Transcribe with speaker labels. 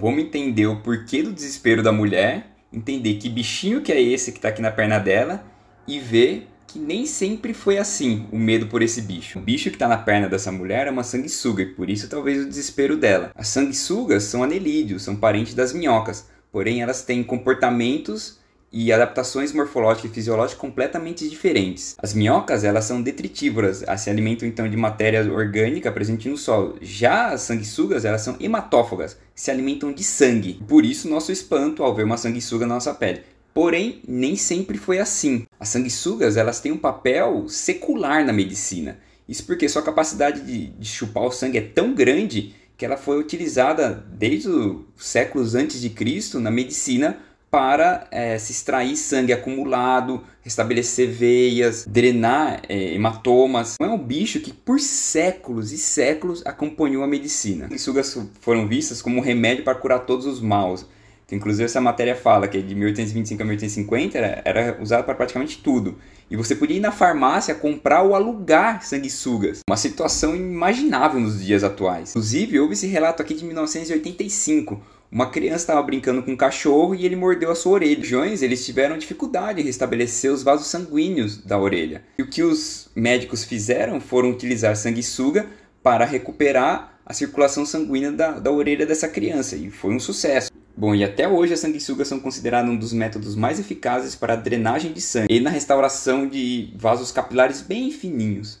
Speaker 1: vamos entender o porquê do desespero da mulher, entender que bichinho que é esse que está aqui na perna dela e ver que nem sempre foi assim o medo por esse bicho. O bicho que está na perna dessa mulher é uma sanguessuga e por isso talvez o desespero dela. As sanguessugas são anelídeos, são parentes das minhocas, porém elas têm comportamentos e adaptações morfológicas e fisiológicas completamente diferentes. As minhocas, elas são detritívoras, elas se alimentam então de matéria orgânica presente no solo. Já as sanguessugas, elas são hematófagas, se alimentam de sangue. Por isso nosso espanto ao ver uma sanguessuga na nossa pele. Porém, nem sempre foi assim. As sanguessugas, elas têm um papel secular na medicina. Isso porque sua capacidade de, de chupar o sangue é tão grande que ela foi utilizada desde os séculos antes de Cristo na medicina para é, se extrair sangue acumulado, restabelecer veias, drenar é, hematomas. é um bicho que por séculos e séculos acompanhou a medicina. As sugas foram vistas como um remédio para curar todos os maus. Então, inclusive essa matéria fala que de 1825 a 1850 era, era usado para praticamente tudo. E você podia ir na farmácia comprar ou alugar sanguessugas. Uma situação imaginável nos dias atuais. Inclusive, houve esse relato aqui de 1985, uma criança estava brincando com um cachorro e ele mordeu a sua orelha. Os Jones, eles tiveram dificuldade em restabelecer os vasos sanguíneos da orelha. E o que os médicos fizeram foram utilizar sanguessuga para recuperar a circulação sanguínea da, da orelha dessa criança, e foi um sucesso. Bom, e até hoje as sanguessugas são consideradas um dos métodos mais eficazes para a drenagem de sangue e na restauração de vasos capilares bem fininhos.